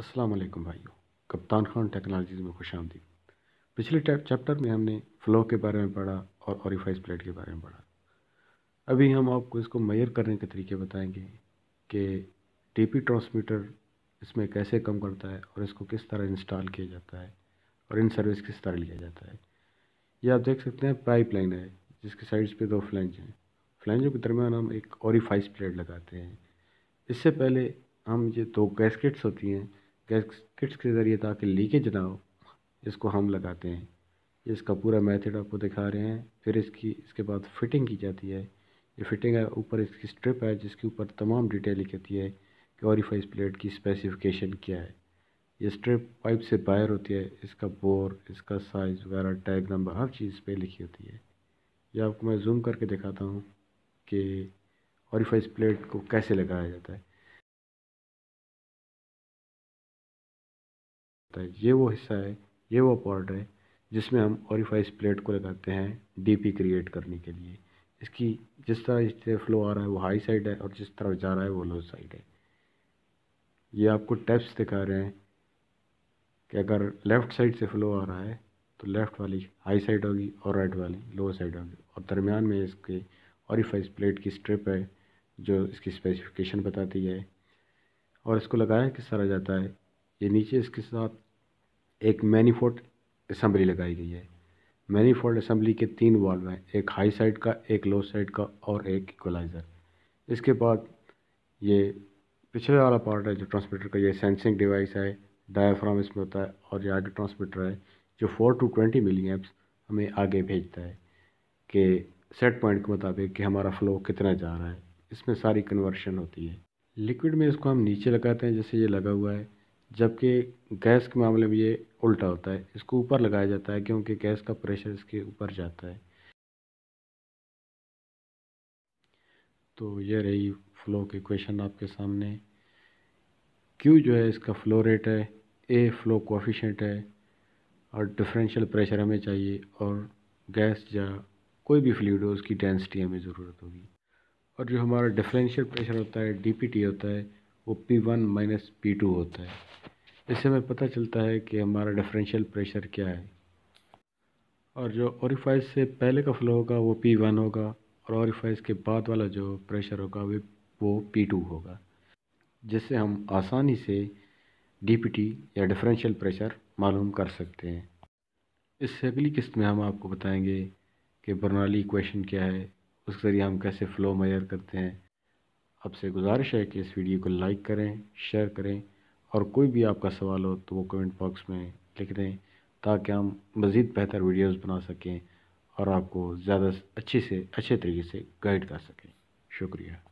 अस्सलाम वालेकुम भाइयों कप्तान खान टेक्नोलॉजीज़ में खुश आमदी पिछले चैप्टर में हमने फ़्लो के बारे में पढ़ा और ऑरीफाइज प्लेट के बारे में पढ़ा अभी हम आपको इसको मैयर करने के तरीके बताएंगे कि टीपी ट्रांसमीटर इसमें कैसे कम करता है और इसको किस तरह इंस्टॉल किया जाता है और इन सर्विस किस तरह लिया जाता है यह आप देख सकते हैं पाइप लाइन है जिसके साइड्स पर दो फ्लैंज हैं फ्लैंजों के दरमियान हम एक ऑरिफाइज प्लेट लगाते हैं इससे पहले हम ये दो गैसकेट्स होती हैं किट्स के ज़रिए ताकि लीकेज ना हो इसको हम लगाते हैं इसका पूरा मेथड आपको दिखा रहे हैं फिर इसकी इसके बाद फिटिंग की जाती है ये फिटिंग है ऊपर इसकी स्ट्रिप है जिसके ऊपर तमाम डिटेल लिखी है कि ऑरीफाइस प्लेट की स्पेसिफिकेशन क्या है ये स्ट्रिप पाइप से बाहर होती है इसका बोर इसका साइज़ वगैरह टैग नंबर हर चीज़ पे लिखी होती है ये आपको मैं जूम करके दिखाता हूँ कि ऑरीफाइस प्लेट को कैसे लगाया जाता है सकता है ये वो हिस्सा है ये वो पार्ट है जिसमें हम ऑरिफाइस प्लेट को लगाते हैं डीपी क्रिएट करने के लिए इसकी जिस तरह इससे फ्लो आ रहा है वो हाई साइड है और जिस तरह जा रहा है वो लो साइड है ये आपको टेप्स दिखा रहे हैं कि अगर लेफ़्ट साइड से फ्लो आ रहा है तो लेफ़्ट वाली हाई साइड होगी और राइट वाली लो साइड होगी और दरमियान में इसके ऑरिफाइस प्लेट की स्ट्रिप है जो इसकी स्पेसिफिकेशन बताती है और इसको लगाया किस तरह जाता है ये नीचे इसके साथ एक मैनीफोल्ड असम्बली लगाई गई है मैनीफोल्ड असम्बली के तीन वाल्व हैं एक हाई साइड का एक लो साइड का और एक इक्वलाइज़र इसके बाद ये पिछले वाला पार्ट है जो ट्रांसमीटर का ये सेंसिंग डिवाइस है डायाफ्राम इसमें होता है और ये आगे ट्रांसमीटर है जो four to twenty milliamps हमें आगे भेजता है कि सेट पॉइंट के मुताबिक कि हमारा फ़्लो कितना जा रहा है इसमें सारी कन्वर्शन होती है लिक्विड में इसको हम नीचे लगाते हैं जैसे ये लगा हुआ है जबकि गैस के मामले में ये उल्टा होता है इसको ऊपर लगाया जाता है क्योंकि गैस का प्रेशर इसके ऊपर जाता है तो यह रही फ़्लो के क्वेश्चन आपके सामने क्यों जो है इसका फ़्लो रेट है ए फ़्लो कोफिशेंट है और डिफरेंशियल प्रेशर हमें चाहिए और गैस या कोई भी फ्लूड हो उसकी डेंसिटी हमें ज़रूरत होगी और जो हमारा डिफरेंशियल प्रेशर होता है डीपीटी होता है वो P one minus P two होता है इससे हमें पता चलता है कि हमारा डिफरेंशियल प्रेशर क्या है और जो ओरिफाइज से पहले का फ्लो होगा वो पी वन होगा और ओरिफाइज के बाद वाला जो प्रेशर होगा वे वो पी टू होगा जिससे हम आसानी से डीपीटी या डिफरेंशियल प्रेशर मालूम कर सकते हैं इससे अगली किस्त में हम आपको बताएंगे कि बर्नाली इक्वेशन क्या है उसके ज़रिए हम कैसे फ़्लो मैयर करते हैं आपसे गुजारिश है कि इस वीडियो को लाइक करें शेयर करें और कोई भी आपका सवाल हो तो वो कमेंट बॉक्स में लिख दें ताकि हम मज़ीद बेहतर वीडियोस बना सकें और आपको ज़्यादा अच्छे से अच्छे तरीके से गाइड कर सकें शुक्रिया